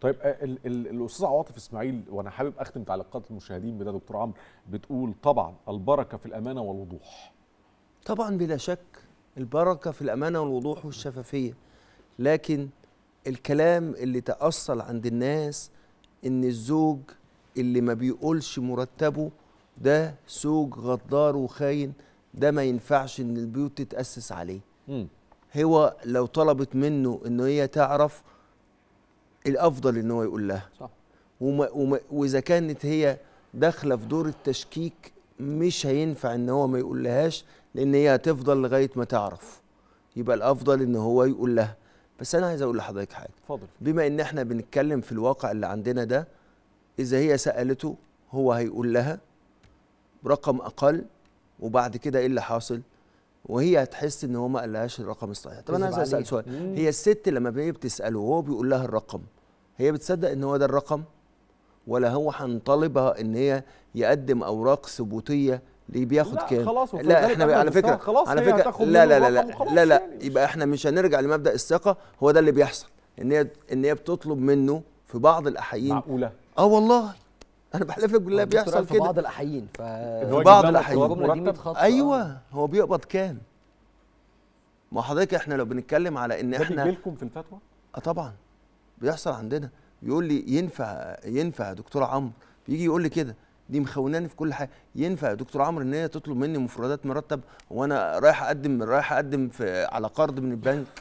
طيب آه، الاستاذ عواطف اسماعيل وانا حابب اختم تعليقات المشاهدين بده دكتور عمرو بتقول طبعا البركه في الامانه والوضوح طبعا بلا شك البركه في الامانه والوضوح والشفافيه لكن الكلام اللي تاصل عند الناس ان الزوج اللي ما بيقولش مرتبه ده زوج غدار وخاين ده ما ينفعش ان البيوت تتاسس عليه م. هو لو طلبت منه انه هي تعرف الافضل ان هو يقول لها صح وما وما واذا كانت هي داخله في دور التشكيك مش هينفع ان هو ما يقول لهاش لان هي هتفضل لغايه ما تعرف يبقى الافضل ان هو يقول لها بس انا عايز اقول لحضرتك حاجه اتفضل بما ان احنا بنتكلم في الواقع اللي عندنا ده اذا هي سالته هو هيقول لها رقم اقل وبعد كده ايه اللي حاصل وهي هتحس ان هو ما قالهاش الرقم الصحيح طب انا عايز اسال سؤال هي الست لما هي بتساله وهو بيقول لها الرقم هي بتصدق ان هو ده الرقم ولا هو هنطالبها ان هي يقدم اوراق ثبوتيه ليه بياخد كام خلاص لا احنا على فكره خلاص على فكره لا لا لا لا لا, لا يعني يبقى احنا مش هنرجع لمبدا الثقه هو ده اللي بيحصل ان هي ان هي بتطلب منه في بعض الاحيين معقوله اه والله انا بحلفك بالله بيحصل كده في بعض الاحيين ف... في بعض الاحيان ايوه هو بيقبض كام ما حضرتك احنا لو بنتكلم على ان احنا ده في الفتوى اه طبعا بيحصل عندنا يقول لي ينفع ينفع يا دكتور عمرو بيجي يقول لي كده دي مخوناني في كل حاجه ينفع يا دكتور عمرو ان هي تطلب مني مفردات مرتب وانا رايح اقدم رايح اقدم في على قرض من البنك